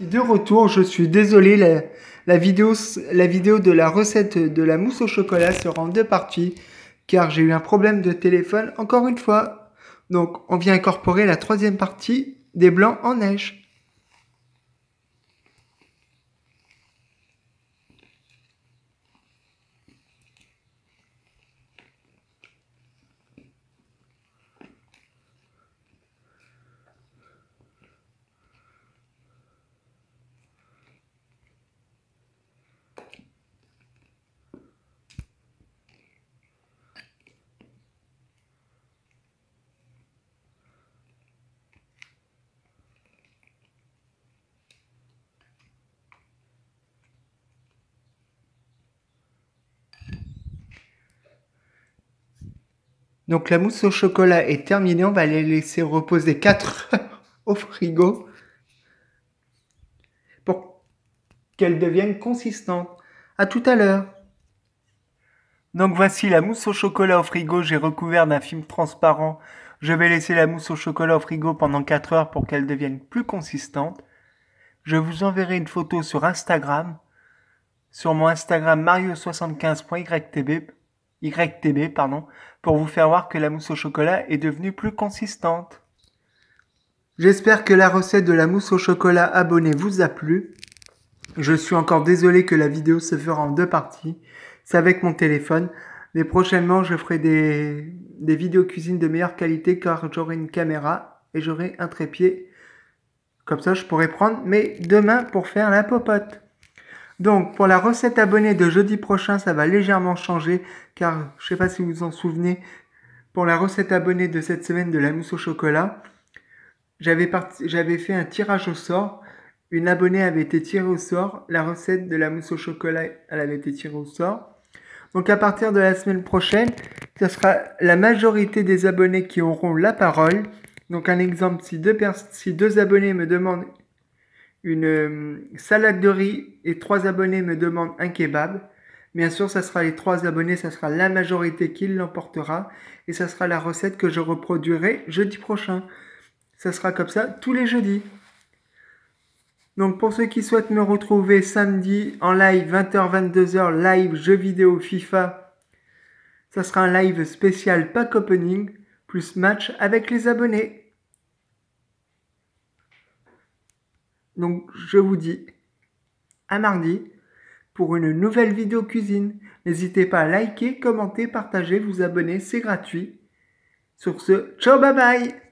De retour, je suis désolé, la, vidéo, la vidéo de la recette de la mousse au chocolat sera en deux parties, car j'ai eu un problème de téléphone encore une fois. Donc on vient incorporer la troisième partie des blancs en neige. Donc la mousse au chocolat est terminée, on va les laisser reposer 4 heures au frigo pour qu'elle devienne consistante. À tout à l'heure. Donc voici la mousse au chocolat au frigo, j'ai recouvert d'un film transparent. Je vais laisser la mousse au chocolat au frigo pendant 4 heures pour qu'elle devienne plus consistante. Je vous enverrai une photo sur Instagram, sur mon Instagram mario75.ytb YTB, pardon, pour vous faire voir que la mousse au chocolat est devenue plus consistante. J'espère que la recette de la mousse au chocolat abonné vous a plu. Je suis encore désolé que la vidéo se fera en deux parties. C'est avec mon téléphone. Mais prochainement, je ferai des, des vidéos cuisine de meilleure qualité car j'aurai une caméra et j'aurai un trépied. Comme ça, je pourrai prendre mes demain mains pour faire la popote. Donc pour la recette abonnée de jeudi prochain, ça va légèrement changer car je ne sais pas si vous vous en souvenez, pour la recette abonnée de cette semaine de la mousse au chocolat, j'avais, fait un tirage au sort. Une abonnée avait été tirée au sort. La recette de la mousse au chocolat, elle avait été tirée au sort. Donc à partir de la semaine prochaine, ce sera la majorité des abonnés qui auront la parole. Donc un exemple, si deux abonnés me demandent une euh, salade de riz et trois abonnés me demandent un kebab. Bien sûr, ça sera les trois abonnés, ça sera la majorité qui l'emportera et ça sera la recette que je reproduirai jeudi prochain. Ça sera comme ça tous les jeudis. Donc pour ceux qui souhaitent me retrouver samedi en live 20h-22h, live jeu vidéo FIFA, ça sera un live spécial pack opening plus match avec les abonnés. Donc je vous dis à mardi pour une nouvelle vidéo cuisine. N'hésitez pas à liker, commenter, partager, vous abonner, c'est gratuit. Sur ce, ciao bye bye